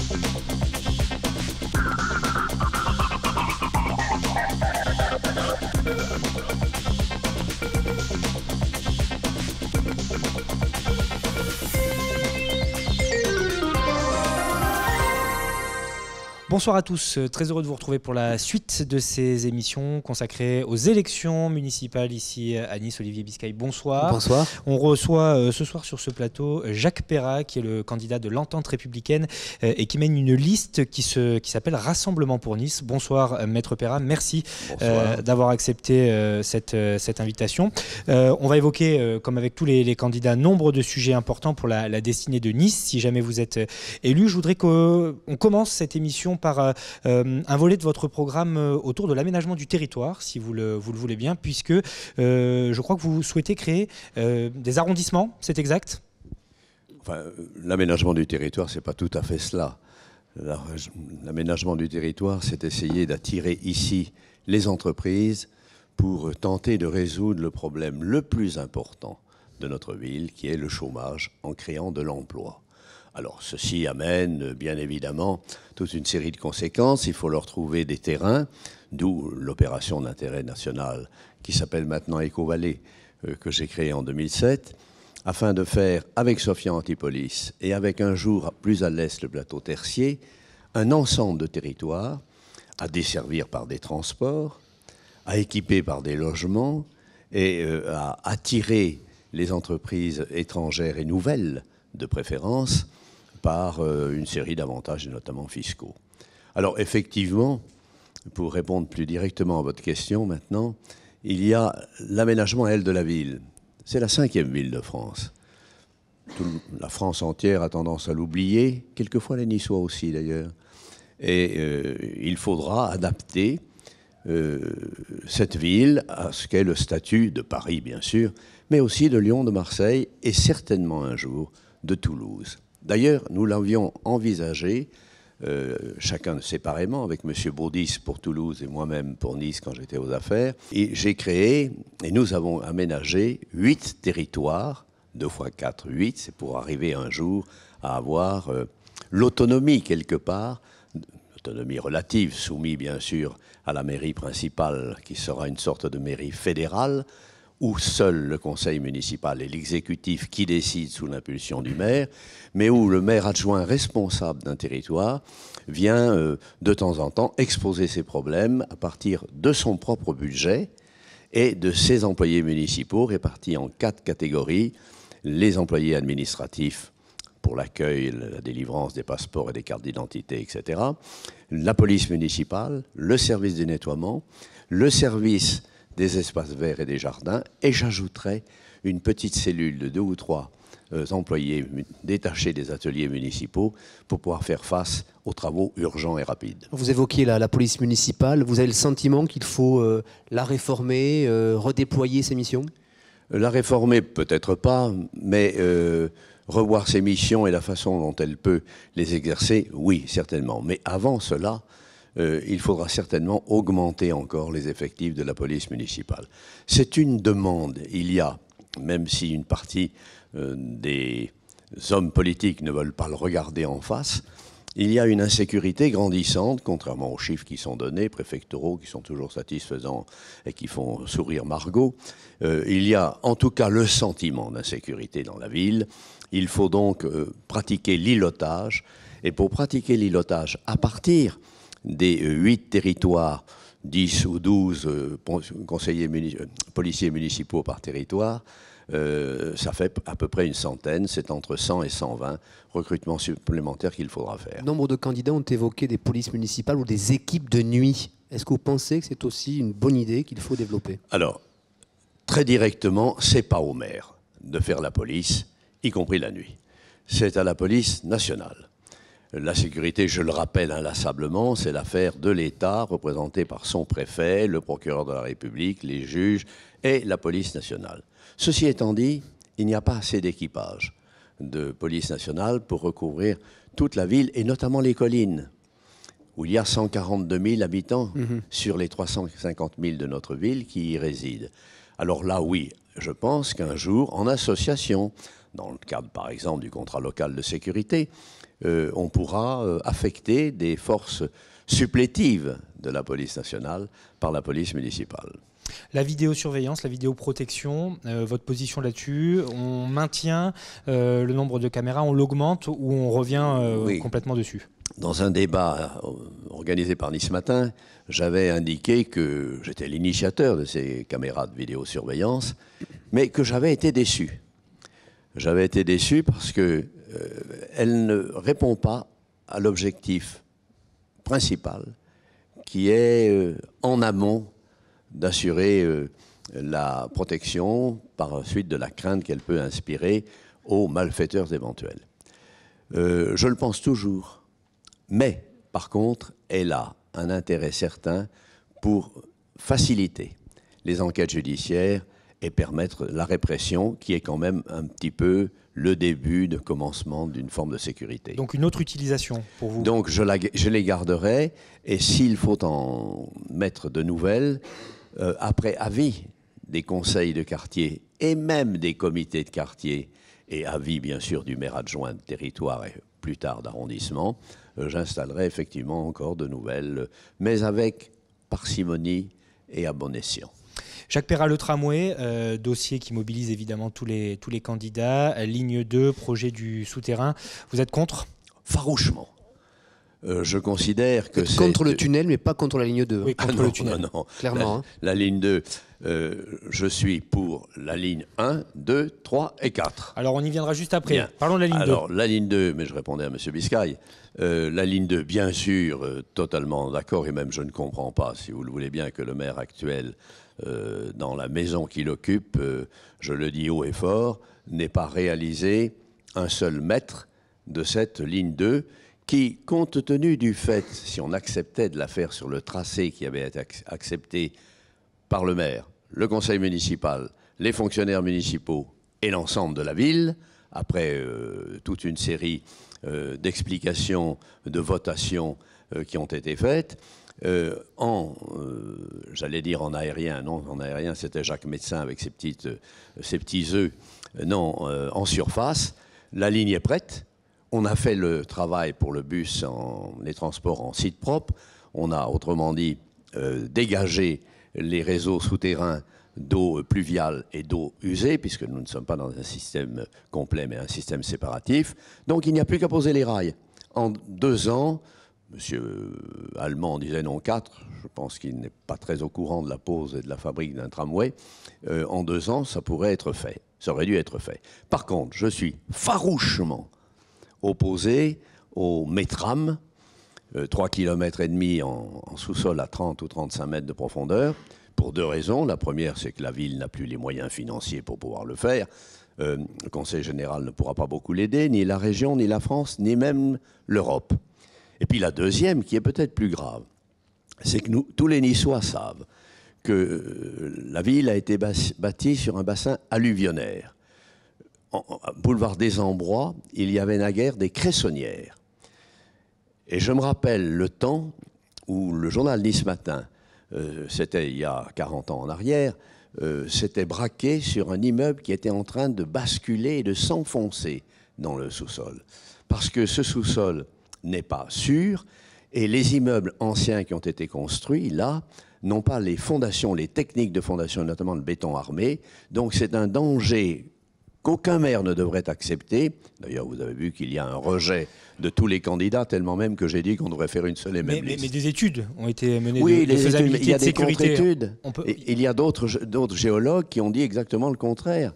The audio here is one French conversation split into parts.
Thank you. Bonsoir à tous, euh, très heureux de vous retrouver pour la suite de ces émissions consacrées aux élections municipales ici à Nice. Olivier Biscay, bonsoir. Bonsoir. On reçoit euh, ce soir sur ce plateau euh, Jacques Perra, qui est le candidat de l'entente républicaine et qui mène une liste qui s'appelle qui Rassemblement pour Nice. Bonsoir Maître Perra, merci d'avoir accepté cette, cette invitation. on va évoquer, comme avec tous les, candidats, nombre de sujets importants pour la, la destinée de Nice. Si jamais vous êtes élu, je voudrais qu'on commence cette émission par euh, euh, un volet de votre programme euh, autour de l'aménagement du territoire, si vous le, voulez bien, puisque je crois que vous souhaitez créer des arrondissements, c'est exact Enfin, l'aménagement du territoire, ce n'est pas tout à fait cela. L'aménagement du territoire, c'est essayer d'attirer ici les entreprises pour tenter de résoudre le problème le plus important de notre ville, qui est le chômage, en créant de l'emploi. Alors ceci amène euh, bien évidemment toute une série de conséquences. Il faut leur trouver des terrains, d'où l'opération d'intérêt national qui s'appelle maintenant Ecovalley euh, que j'ai créée en 2007, afin de faire avec Sofia Antipolis et avec un jour plus à l'est le plateau Tertier, un ensemble de territoires à desservir par des transports, à équiper par des logements et euh, à attirer les entreprises étrangères et nouvelles de préférence par euh, une série d'avantages, notamment fiscaux. Alors effectivement, pour répondre plus directement à votre question maintenant, il y a l'aménagement, elle, de la ville. C'est la cinquième ville de France. la France entière a tendance à l'oublier, quelquefois les Niçois aussi d'ailleurs. Et euh, il faudra adapter euh, cette ville à ce qu'est le statut de Paris, bien sûr, mais aussi de Lyon, de Marseille et certainement un jour de Toulouse. D'ailleurs, nous l'avions envisagé, euh, chacun séparément, avec M. Baudis pour Toulouse et moi-même pour Nice quand j'étais aux affaires. Et j'ai créé, et nous avons aménagé, huit territoires, deux fois quatre, huit. c'est pour arriver un jour à avoir euh, l'autonomie quelque part, l'autonomie relative, soumise bien sûr à la mairie principale, qui sera une sorte de mairie fédérale, où seul le conseil municipal et l'exécutif qui décide sous l'impulsion du maire, mais où le maire adjoint responsable d'un territoire vient euh, de temps en temps exposer ses problèmes à partir de son propre budget et de ses employés municipaux répartis en quatre catégories, les employés administratifs pour l'accueil, la délivrance des passeports et des cartes d'identité, etc., la police municipale, le service du nettoiement, le service des espaces verts et des jardins. Et j'ajouterai une petite cellule de deux ou trois euh, employés détachés des ateliers municipaux pour pouvoir faire face aux travaux urgents et rapides. Vous évoquiez la, police municipale. Vous avez le sentiment qu'il faut euh, la réformer, euh, redéployer ses missions La réformer, peut-être pas, mais revoir ses missions et la façon dont elle peut les exercer, oui, certainement. Mais avant cela, euh, il faudra certainement augmenter encore les effectifs de la police municipale. C'est une demande. Il y a, même si une partie euh, des hommes politiques ne veulent pas le regarder en face, il y a une insécurité grandissante, contrairement aux chiffres qui sont donnés, préfectoraux, qui sont toujours satisfaisants et qui font sourire Margot. Euh, il y a en tout cas le sentiment d'insécurité dans la ville. Il faut donc pratiquer l'îlotage. Et pour pratiquer l'ilotage, à partir des euh, huit territoires, 10 ou 12 euh, conseillers euh, policiers municipaux par territoire, ça fait à peu près une centaine, c'est entre 100 et 120 recrutements supplémentaires qu'il faudra faire. Nombre de candidats ont évoqué des polices municipales ou des équipes de nuit. Est-ce que vous pensez que c'est aussi une bonne idée qu'il faut développer Alors, très directement, c'est pas au maire de faire la police, y compris la nuit. C'est à la police nationale la sécurité, je le rappelle inlassablement, c'est l'affaire de l'État, représentée par son préfet, le procureur de la République, les juges et la police nationale. Ceci étant dit, il n'y a pas assez d'équipage de police nationale pour recouvrir toute la ville et notamment les collines, où il y a 142 000 habitants mhm. sur les 350 000 de notre ville qui y résident. Alors là, oui, je pense qu'un jour, en association, dans le cadre par exemple du contrat local de sécurité, euh, on pourra euh, affecter des forces supplétives de la police nationale par la police municipale. La vidéosurveillance, la vidéoprotection, euh, votre position là-dessus, on maintient le nombre de caméras, on l'augmente ou on revient complètement dessus Dans un débat organisé par Nice Matin, j'avais indiqué que j'étais l'initiateur de ces caméras de vidéosurveillance, mais que j'avais été déçu j'avais été déçu parce qu'elle euh, ne répond pas à l'objectif principal qui est euh, en amont d'assurer euh, la protection par suite de la crainte qu'elle peut inspirer aux malfaiteurs éventuels. je le pense toujours, mais par contre, elle a un intérêt certain pour faciliter les enquêtes judiciaires et permettre la répression qui est quand même un petit peu le début de commencement d'une forme de sécurité. Donc une autre utilisation pour vous Donc je, je les garderai et s'il faut en mettre de nouvelles, euh, après avis des conseils de quartier et même des comités de quartier et avis bien sûr du maire adjoint de territoire et plus tard d'arrondissement, euh, j'installerai effectivement encore de nouvelles, mais avec parcimonie et à bon escient. Jacques Perra, le tramway, euh, dossier qui mobilise évidemment tous les, tous les candidats. Euh, ligne 2, projet du souterrain. Vous êtes contre Farouchement. Euh, je considère que c'est... Contre le tunnel, mais pas contre la ligne 2. Hein. contre ah le tunnel, non, non. clairement. la hein. ligne 2, euh, je suis pour la ligne 1, 2, 3 et 4. Alors on y viendra juste après. Parlons de la ligne 2. Alors la ligne 2, mais je répondais à M. Biscay, euh, la ligne 2, bien sûr, euh, totalement d'accord, et même je ne comprends pas, si vous le voulez bien, que le maire actuel, dans la maison qu'il occupe, je le dis haut et fort, n'ait pas réalisé un seul mètre de cette ligne 2 qui, compte tenu du fait, si on acceptait de la faire sur le tracé qui avait été accepté par le maire, le conseil municipal, les fonctionnaires municipaux et l'ensemble de la ville, après euh, toute une série euh, d'explications, de votations euh, qui ont été faites. en, j'allais dire en aérien, non, en aérien c'était Jacques Médecin avec ses, petits œufs, non, en surface, la ligne est prête, on a fait le travail pour le bus, les transports en site propre, on a autrement dit dégagé les réseaux souterrains d'eau pluviale et d'eau usée, puisque nous ne sommes pas dans un système complet, mais un système séparatif. Donc il n'y a plus qu'à poser les rails. En deux ans, Monsieur Allemand disait non quatre, je pense qu'il n'est pas très au courant de la pose et de la fabrique d'un tramway. Euh, en deux ans, ça pourrait être fait, ça aurait dû être fait. Par contre, je suis farouchement opposé aux métrams, 3 euh, km et demi en, sous-sol à 30 ou 35 mètres de profondeur, pour deux raisons. La première, c'est que la ville n'a plus les moyens financiers pour pouvoir le faire. Euh, le Conseil général ne pourra pas beaucoup l'aider, ni la région, ni la France, ni même l'Europe. Et puis la deuxième, qui est peut-être plus grave, c'est que tous les Niçois savent que euh, la ville a été bâtie sur un bassin alluvionnaire. boulevard des Ambrois, il y avait naguère des cressonnières. Et je me rappelle le temps où le journal Nice Matin, euh, c'était il y a 40 ans en arrière, s'était euh, braqué sur un immeuble qui était en train de basculer et de s'enfoncer dans le sous-sol. Parce que ce sous-sol n'est pas sûr et les immeubles anciens qui ont été construits là n'ont pas les fondations, les techniques de fondation, notamment le béton armé. Donc c'est un danger aucun maire ne devrait accepter. D'ailleurs, vous avez vu qu'il y a un rejet de tous les candidats, tellement même que j'ai dit qu'on devrait faire une seule et même mais, liste. Mais, des études ont été menées. Oui, il y a des études Il y a d'autres géologues qui ont dit exactement le contraire.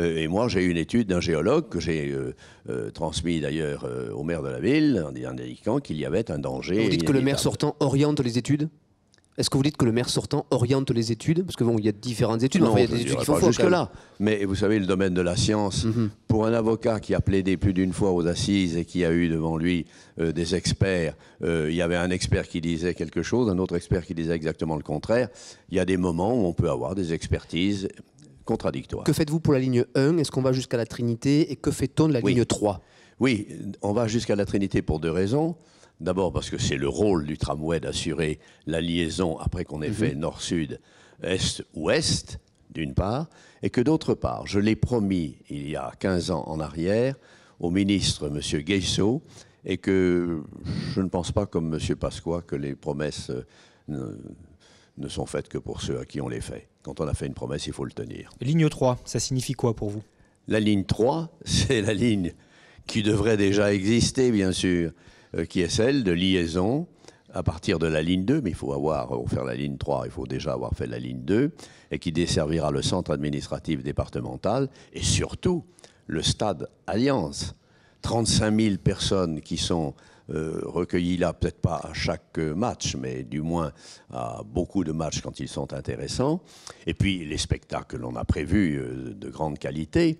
Euh, et moi, j'ai eu une étude d'un géologue que j'ai euh, euh, transmis d'ailleurs au maire de la ville en indiquant qu'il y avait un danger. Vous dites que le maire sortant oriente les études est-ce que vous dites que le maire sortant oriente les études Parce que bon, il y a différentes études, mais il y a des études qui font jusque-là. Mais vous savez, le domaine de la science, mm-hmm. pour un avocat qui a plaidé plus d'une fois aux assises et qui a eu devant lui euh, des experts, euh, il y avait un expert qui disait quelque chose, un autre expert qui disait exactement le contraire. Il y a des moments où on peut avoir des expertises contradictoires. Que faites-vous pour la ligne 1 Est-ce qu'on va jusqu'à la Trinité Et que fait-on de la ligne 3 Oui, on va jusqu'à la Trinité pour deux raisons. D'abord parce que c'est le rôle du tramway d'assurer la liaison après qu'on ait mhm. fait nord-sud, est-ouest, d'une part, et que d'autre part, je l'ai promis il y a 15 ans en arrière au ministre M. Guesso, et que je ne pense pas, comme M. Pasqua, que les promesses euh, ne sont faites que pour ceux à qui on les fait. Quand on a fait une promesse, il faut le tenir. Ligne 3, ça signifie quoi pour vous La ligne 3, c'est la ligne qui devrait déjà exister, bien sûr, euh, qui est celle de liaison à partir de la ligne 2, mais il faut avoir, pour faire la ligne 3, il faut déjà avoir fait la ligne 2, et qui desservira le centre administratif départemental et surtout le stade Alliance, 35 000 personnes qui sont euh, recueillies là, peut-être pas à chaque euh, match, mais du moins à beaucoup de matchs quand ils sont intéressants. Et puis les spectacles que l'on a prévus euh, de grande qualité.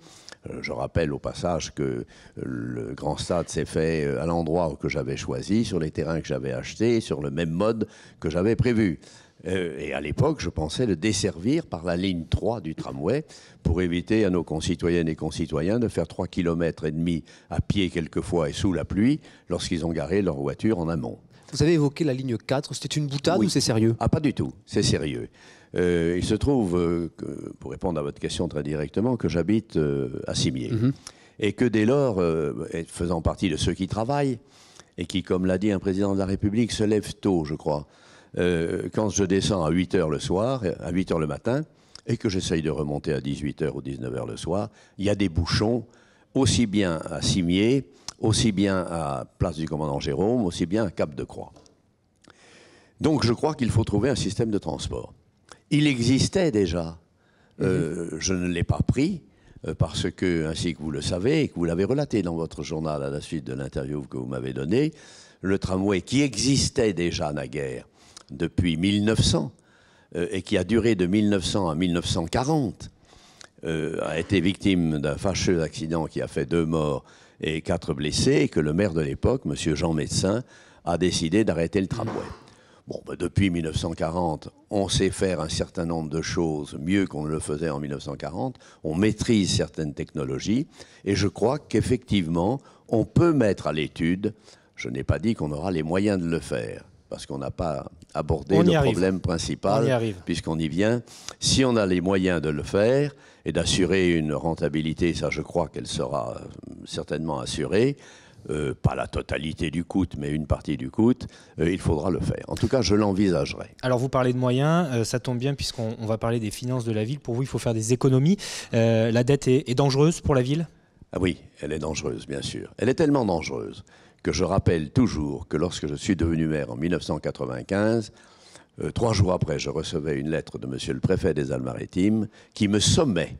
je rappelle au passage que le grand stade s'est fait à l'endroit que j'avais choisi, sur les terrains que j'avais achetés, sur le même mode que j'avais prévu. Euh, et à l'époque, je pensais le desservir par la ligne 3 du tramway pour éviter à nos concitoyennes et concitoyens de faire 3 km et demi à pied quelquefois et sous la pluie lorsqu'ils ont garé leur voiture en amont. Vous avez évoqué la ligne 4, c'était une boutade ou c'est sérieux Ah pas du tout, c'est sérieux. Euh, il se trouve, euh, pour répondre à votre question très directement, que j'habite à Cimier. Mhm. Et que dès lors, faisant partie de ceux qui travaillent, et qui, comme l'a dit un président de la République, se lèvent tôt, je crois, euh, quand je descends à 8 h le soir, à 8 h le matin, et que j'essaye de remonter à 18 h ou 19 h le soir, il y a des bouchons, aussi bien à Cimier, aussi bien à Place du Commandant Jérôme, aussi bien à Cap de Croix. Donc je crois qu'il faut trouver un système de transport. Il existait déjà. Euh, mhm. Je ne l'ai pas pris euh, parce que, ainsi que vous le savez et que vous l'avez relaté dans votre journal à la suite de l'interview que vous m'avez donnée, le tramway qui existait déjà naguère depuis 1900 euh, et qui a duré de 1900 à 1940, euh, a été victime d'un fâcheux accident qui a fait deux morts et quatre blessés, et que le maire de l'époque, M. Jean Médecin, a décidé d'arrêter le tramway. Bon, ben, depuis 1940, on sait faire un certain nombre de choses mieux qu'on ne le faisait en 1940, on maîtrise certaines technologies, et je crois qu'effectivement, on peut mettre à l'étude, je n'ai pas dit qu'on aura les moyens de le faire, parce qu'on n'a pas abordé le problème principal, puisqu'on y vient. Si on a les moyens de le faire et d'assurer une rentabilité, ça je crois qu'elle sera euh, certainement assurée, euh, pas la totalité du coût, mais une partie du coût, euh, il faudra le faire. En tout cas, je l'envisagerai. Alors, vous parlez de moyens, ça tombe bien puisqu'on va parler des finances de la ville. Pour vous, il faut faire des économies. la dette est, est dangereuse pour la ville ah oui, elle est dangereuse, bien sûr. Elle est tellement dangereuse que je rappelle toujours que lorsque je suis devenu maire en 1995, euh, trois jours après, je recevais une lettre de monsieur le préfet des Alpes-Maritimes qui me sommait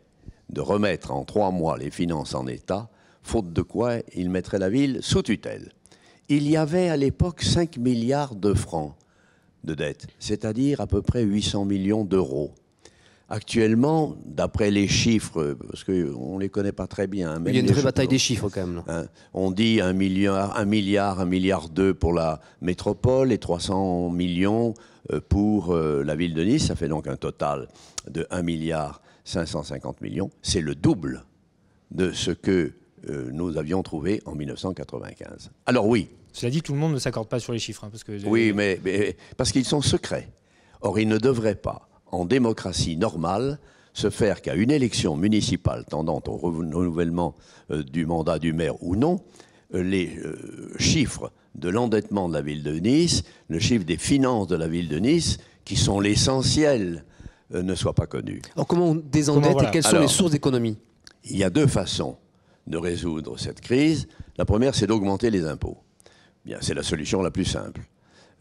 de remettre en trois mois les finances en état, faute de quoi il mettrait la ville sous tutelle. Il y avait à l'époque 5 milliards de francs de dette, c'est-à-dire à peu près 800 millions d'euros. Actuellement, d'après les chiffres, parce qu'on ne les connaît pas très bien. mais hein, Il y a une vraie bataille des chiffres quand même. Hein. on dit 1 milliard, 1 milliard, milliard 2 pour la métropole et 300 millions euh, pour euh, la ville de Nice. Ça fait donc un total de 1 milliard 550 millions. C'est le double de ce que euh, nous avions trouvé en 1995. Alors oui. Cela dit, tout le monde ne s'accorde pas sur les chiffres. Hein, parce que Oui, mais, mais parce qu'ils sont secrets. Or, ils ne devraient pas en démocratie normale, se faire qu'à une élection municipale tendant au renouvellement euh, du mandat du maire ou non, euh, les euh, chiffres de l'endettement de la ville de Nice, le chiffre des finances de la ville de Nice, qui sont l'essentiel, ne soient pas connus. Alors comment on désendette et quelles sont les sources d'économie Il y a deux façons de résoudre cette crise. La première, c'est d'augmenter les impôts. Bien, c'est la solution la plus simple.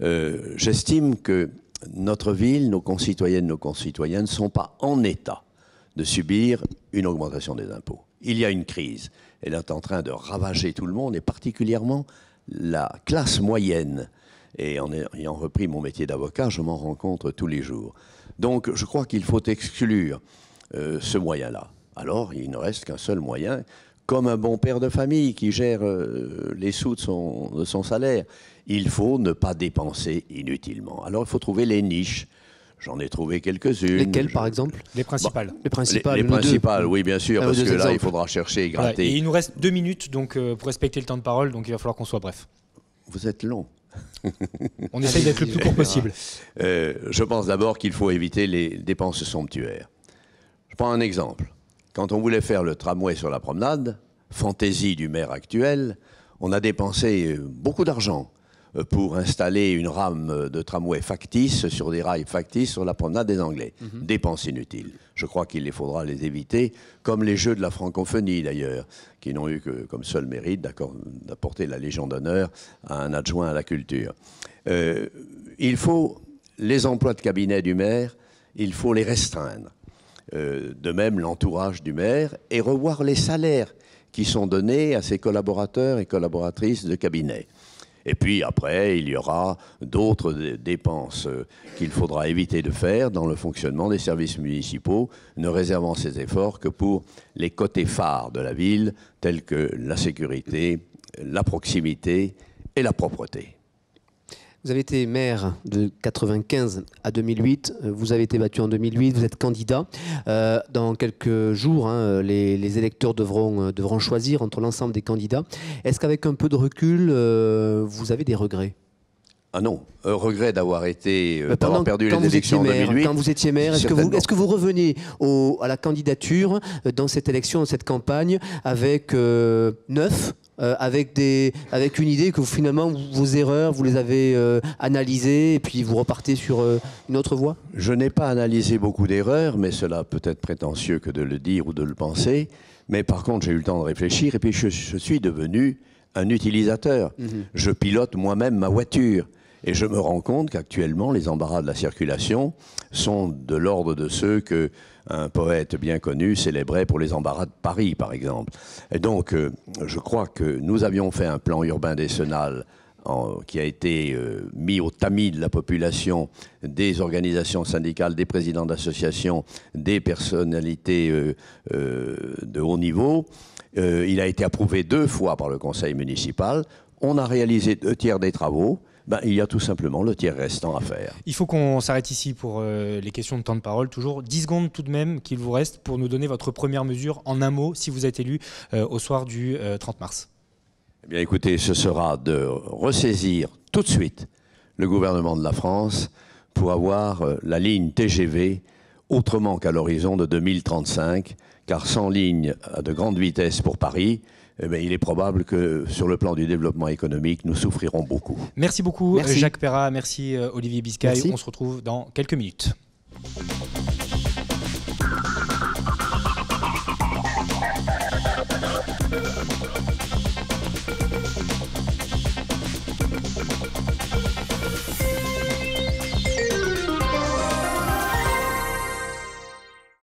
J'estime que notre ville, nos concitoyennes, nos concitoyens ne sont pas en état de subir une augmentation des impôts. Il y a une crise. Elle est en train de ravager tout le monde et particulièrement la classe moyenne. Et en ayant repris mon métier d'avocat, je m'en rencontre tous les jours. Donc je crois qu'il faut exclure euh, ce moyen-là. Alors il ne reste qu'un seul moyen, comme un bon père de famille qui gère euh, les sous de son salaire il faut ne pas dépenser inutilement. Alors il faut trouver les niches. J'en ai trouvé quelques-unes. Lesquelles, par exemple Les bah, principales. les principales, oui, bien sûr, ah, parce que là, il faudra chercher et gratter. il nous reste deux minutes donc, euh, pour respecter le temps de parole, donc il va falloir qu'on soit bref. Vous êtes long. On essaye d'être le plus court possible. Euh, je pense d'abord qu'il faut éviter les dépenses somptuaires. Je prends un exemple. Quand on voulait faire le tramway sur la promenade, fantaisie du maire actuel, on a dépensé euh, beaucoup d'argent pour installer une rame de tramway factice sur des rails factices sur la promenade des Anglais. Mhm. Dépenses inutiles. Je crois qu'il les faudra les éviter, comme les jeux de la francophonie d'ailleurs, qui n'ont eu que comme seul mérite d'apporter la Légion d'honneur à un adjoint à la culture. Euh, il faut les emplois de cabinet du maire, il faut les restreindre. Euh, de même l'entourage du maire et revoir les salaires qui sont donnés à ses collaborateurs et collaboratrices de cabinet. Et puis après, il y aura d'autres dépenses euh, qu'il faudra éviter de faire dans le fonctionnement des services municipaux, ne réservant ces efforts que pour les côtés phares de la ville, tels que la sécurité, la proximité et la propreté. Vous avez été maire de 95 à 2008. Vous avez été battu en 2008. Vous êtes candidat. Euh, dans quelques jours, hein, les, électeurs euh, devront, choisir entre l'ensemble des candidats. Est-ce qu'avec un peu de recul, euh, vous avez des regrets ah non, regret d'avoir été perdu les élections en 2008. Quand vous étiez maire, est-ce que vous, revenez à la candidature dans cette élection, dans cette campagne, avec neuf neuf euh, avec, des, avec une idée que finalement vos erreurs, vous les avez euh, analysées et puis vous repartez sur euh, une autre voie Je n'ai pas analysé beaucoup d'erreurs, mais cela peut être prétentieux que de le dire ou de le penser. Mais par contre, j'ai eu le temps de réfléchir et puis je, suis devenu un utilisateur. Mhm. Je pilote moi-même ma voiture. Et je me rends compte qu'actuellement, les embarras de la circulation sont de l'ordre de ceux que un poète bien connu célébrait pour les embarras de Paris, par exemple. donc, euh, je crois que nous avions fait un plan urbain décennal qui a été euh, mis au tamis de la population, des organisations syndicales, des présidents d'associations, des personnalités euh, de haut niveau. il a été approuvé deux fois par le conseil municipal. On a réalisé deux tiers des travaux. Ben, il y a tout simplement le tiers restant à faire. Il faut qu'on s'arrête ici pour euh, les questions de temps de parole. Toujours 10 secondes tout de même qu'il vous reste pour nous donner votre première mesure en un mot si vous êtes élu euh, au soir du 30 euh, mars. Eh bien écoutez, ce sera de ressaisir tout de suite le gouvernement de la France pour avoir la ligne TGV autrement qu'à l'horizon de 2035, car sans ligne à de grande vitesse pour Paris, eh ben, il est probable que sur le plan du développement économique, nous souffrirons beaucoup. Merci beaucoup Jacques Perra, merci euh, Olivier Biscay. On se retrouve dans quelques minutes.